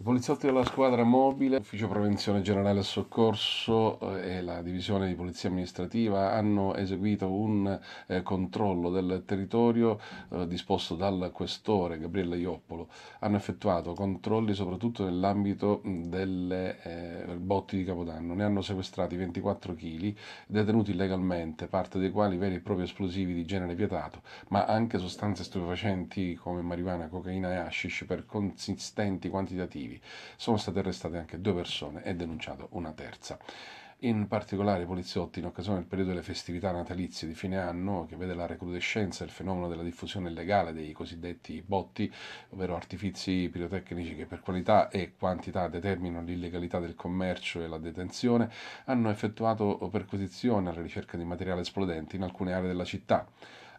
I poliziotti della squadra mobile, l'Ufficio Prevenzione Generale e Soccorso eh, e la Divisione di Polizia Amministrativa hanno eseguito un eh, controllo del territorio eh, disposto dal questore Gabriele Ioppolo. Hanno effettuato controlli soprattutto nell'ambito mm, delle eh, botti di Capodanno. Ne hanno sequestrati 24 kg, detenuti illegalmente, parte dei quali veri e propri esplosivi di genere vietato, ma anche sostanze stupefacenti come marijuana, cocaina e hashish per consistenti quantitativi obiettivi. Sono state arrestate anche due persone e denunciato una terza. In particolare i poliziotti, in occasione del periodo delle festività natalizie di fine anno, che vede la recrudescenza del fenomeno della diffusione illegale dei cosiddetti botti, ovvero artifici pirotecnici che per qualità e quantità determinano l'illegalità del commercio e la detenzione, hanno effettuato perquisizioni alla ricerca di materiale esplodente in alcune aree della città.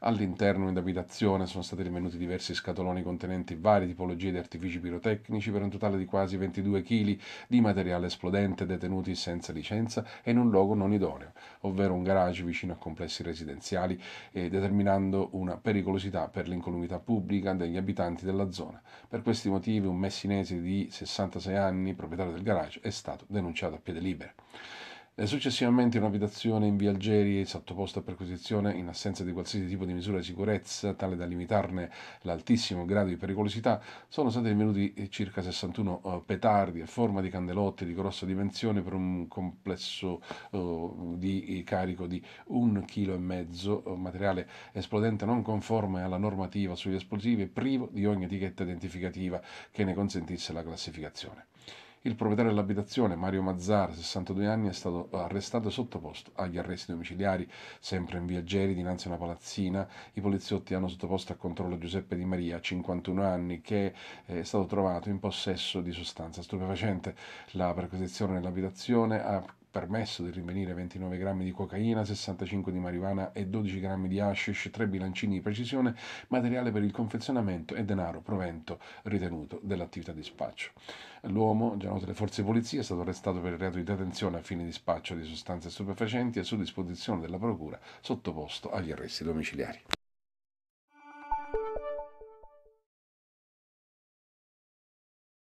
All'interno in abitazione sono stati rinvenuti diversi scatoloni contenenti varie tipologie di artifici pirotecnici per un totale di quasi 22 kg di materiale esplodente detenuti senza licenza e in un luogo non idoneo, ovvero un garage vicino a complessi residenziali, eh, determinando una pericolosità per l'incolumità pubblica degli abitanti della zona. Per questi motivi un messinese di 66 anni, proprietario del garage, è stato denunciato a piede libero. Successivamente un'abitazione in via Algeri sottoposta a perquisizione in assenza di qualsiasi tipo di misura di sicurezza, tale da limitarne l'altissimo grado di pericolosità, sono stati rinvenuti circa 61 eh, petardi a forma di candelotti di grossa dimensione per un complesso eh, di carico di un chilo e mezzo, eh, materiale esplodente non conforme alla normativa sugli esplosivi e privo di ogni etichetta identificativa che ne consentisse la classificazione. Il proprietario dell'abitazione, Mario Mazzar, 62 anni, è stato arrestato e sottoposto agli arresti domiciliari, sempre in via Geri, dinanzi a una palazzina. I poliziotti hanno sottoposto a controllo Giuseppe Di Maria, 51 anni, che eh, è stato trovato in possesso di sostanza stupefacente. La perquisizione nell'abitazione ha permesso di rinvenire 29 grammi di cocaina, 65 di marijuana e 12 grammi di hashish, 3 bilancini di precisione, materiale per il confezionamento e denaro provento ritenuto dell'attività di spaccio. L'uomo, già noto alle forze di polizia, è stato arrestato per il reato di detenzione a fine di spaccio di sostanze stupefacenti e su disposizione della procura sottoposto agli arresti domiciliari.